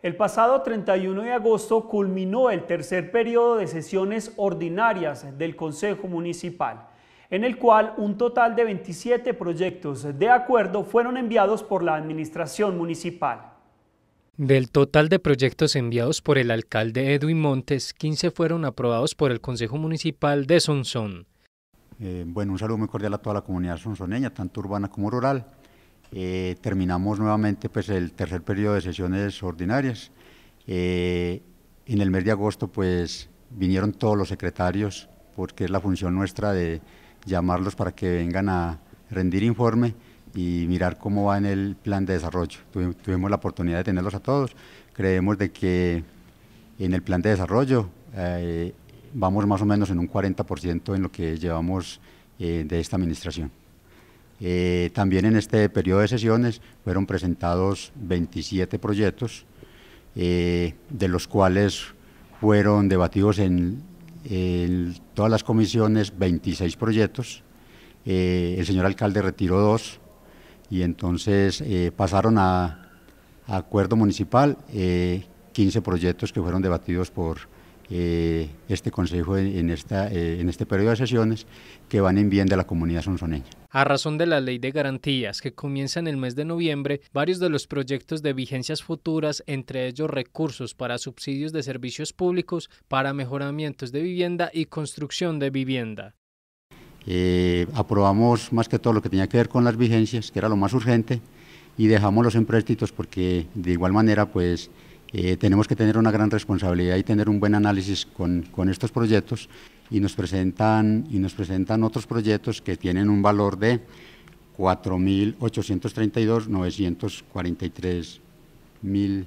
El pasado 31 de agosto culminó el tercer periodo de sesiones ordinarias del Consejo Municipal, en el cual un total de 27 proyectos de acuerdo fueron enviados por la Administración Municipal. Del total de proyectos enviados por el alcalde Edwin Montes, 15 fueron aprobados por el Consejo Municipal de Sonson. Eh, bueno, un saludo muy cordial a toda la comunidad sonsoneña, tanto urbana como rural. Eh, terminamos nuevamente pues, el tercer periodo de sesiones ordinarias. Eh, en el mes de agosto pues, vinieron todos los secretarios, porque es la función nuestra de llamarlos para que vengan a rendir informe y mirar cómo va en el plan de desarrollo. tuvimos la oportunidad de tenerlos a todos. Creemos de que en el plan de desarrollo eh, vamos más o menos en un 40% en lo que llevamos de esta administración. Eh, también en este periodo de sesiones fueron presentados 27 proyectos, eh, de los cuales fueron debatidos en, todas las comisiones 26 proyectos. Eh, el señor alcalde retiró dos y entonces pasaron a, acuerdo municipal 15 proyectos que fueron debatidos por eh, este consejo en, esta, eh, en este periodo de sesiones que van en bien de la comunidad sonsoneña. A razón de la ley de garantías que comienza en el mes de noviembre, varios de los proyectos de vigencias futuras, entre ellos recursos para subsidios de servicios públicos, para mejoramientos de vivienda y construcción de vivienda. Eh, aprobamos más que todo lo que tenía que ver con las vigencias, que era lo más urgente, y dejamos los empréstitos porque de igual manera pues eh, tenemos que tener una gran responsabilidad y tener un buen análisis con, estos proyectos y nos, presentan, y nos presentan otros proyectos que tienen un valor de 4.832.943 mil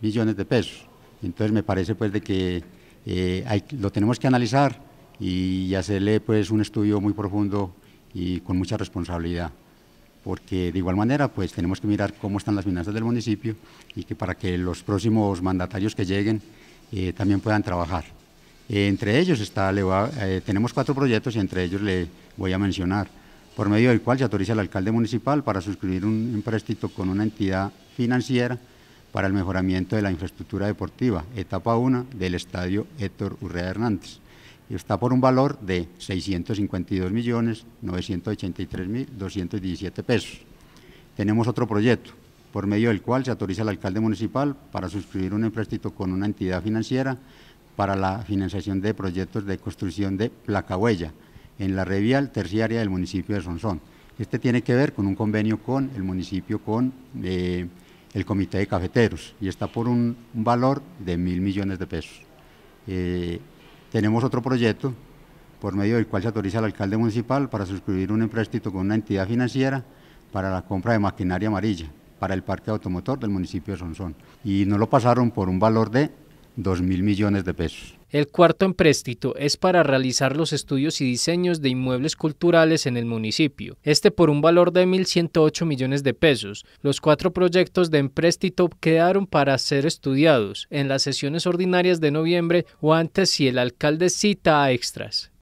millones de pesos. Entonces me parece pues de que eh, lo tenemos que analizar y hacerle pues un estudio muy profundo y con mucha responsabilidad porque de igual manera pues tenemos que mirar cómo están las finanzas del municipio y que para que los próximos mandatarios que lleguen eh, también puedan trabajar. Eh, entre ellos está, eh, tenemos cuatro proyectos y entre ellos le voy a mencionar, por medio del cual se autoriza al alcalde municipal para suscribir un empréstito con una entidad financiera para el mejoramiento de la infraestructura deportiva, etapa 1 del estadio Héctor Urrea Hernández está por un valor de 652.983.217 pesos. Tenemos otro proyecto, por medio del cual se autoriza al alcalde municipal para suscribir un empréstito con una entidad financiera para la financiación de proyectos de construcción de placahuella en la revial terciaria del municipio de Sonsón. Este tiene que ver con un convenio con el municipio, con eh, el Comité de Cafeteros, y está por un, valor de mil millones de pesos. Eh, tenemos otro proyecto por medio del cual se autoriza al alcalde municipal para suscribir un empréstito con una entidad financiera para la compra de maquinaria amarilla para el parque automotor del municipio de Sonsón. Y no lo pasaron por un valor de 2 mil millones de pesos. El cuarto empréstito es para realizar los estudios y diseños de inmuebles culturales en el municipio, este por un valor de 1.108 millones de pesos. Los cuatro proyectos de empréstito quedaron para ser estudiados en las sesiones ordinarias de noviembre o antes si el alcalde cita a extras.